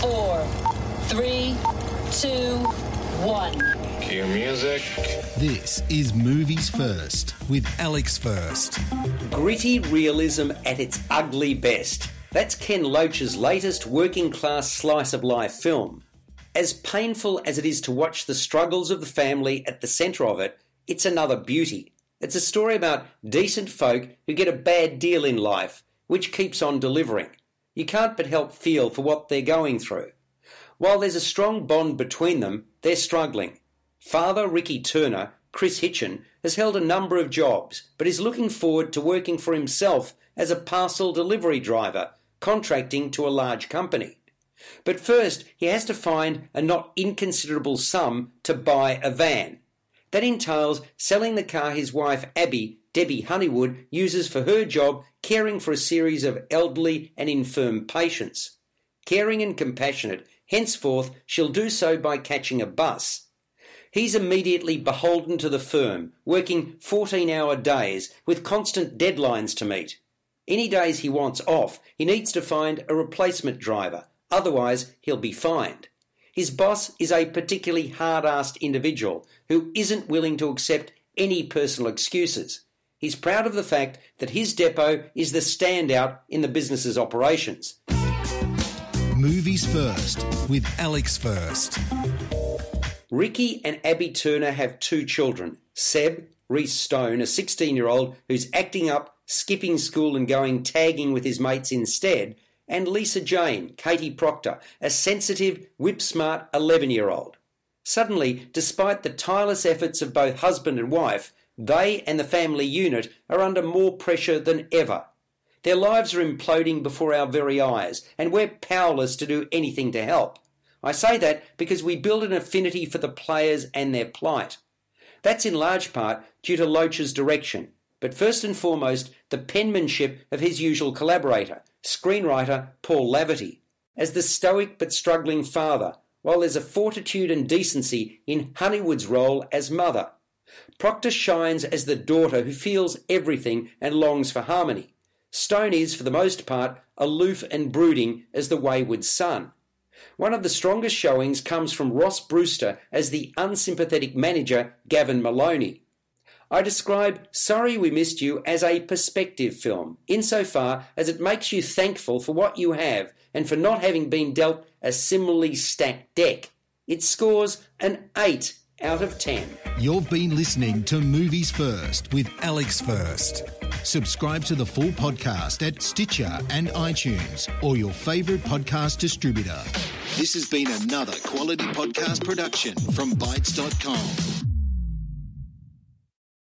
four, three, two, one. Cue music. This is Movies First with Alex First. Gritty realism at its ugly best. That's Ken Loach's latest working class slice of life film. As painful as it is to watch the struggles of the family at the centre of it, it's another beauty. It's a story about decent folk who get a bad deal in life, which keeps on delivering you can't but help feel for what they're going through. While there's a strong bond between them, they're struggling. Father Ricky Turner, Chris Hitchin, has held a number of jobs, but is looking forward to working for himself as a parcel delivery driver, contracting to a large company. But first, he has to find a not inconsiderable sum to buy a van, that entails selling the car his wife, Abby, Debbie Honeywood, uses for her job caring for a series of elderly and infirm patients. Caring and compassionate, henceforth she'll do so by catching a bus. He's immediately beholden to the firm, working 14 hour days with constant deadlines to meet. Any days he wants off, he needs to find a replacement driver, otherwise, he'll be fined. His boss is a particularly hard assed individual who isn't willing to accept any personal excuses. He's proud of the fact that his depot is the standout in the business's operations. Movies First with Alex First. Ricky and Abby Turner have two children Seb Reese Stone, a 16 year old who's acting up, skipping school, and going tagging with his mates instead, and Lisa Jane, Katie Proctor, a sensitive, whip smart 11 year old. Suddenly, despite the tireless efforts of both husband and wife, they and the family unit are under more pressure than ever. Their lives are imploding before our very eyes, and we're powerless to do anything to help. I say that because we build an affinity for the players and their plight. That's in large part due to Loach's direction but first and foremost the penmanship of his usual collaborator, screenwriter Paul Laverty, as the stoic but struggling father, while there's a fortitude and decency in Honeywood's role as mother. Proctor shines as the daughter who feels everything and longs for harmony. Stone is, for the most part, aloof and brooding as the wayward son. One of the strongest showings comes from Ross Brewster as the unsympathetic manager Gavin Maloney. I describe Sorry We Missed You as a perspective film, insofar as it makes you thankful for what you have and for not having been dealt a similarly stacked deck. It scores an 8 out of 10. You've been listening to Movies First with Alex First. Subscribe to the full podcast at Stitcher and iTunes or your favourite podcast distributor. This has been another quality podcast production from Bytes.com.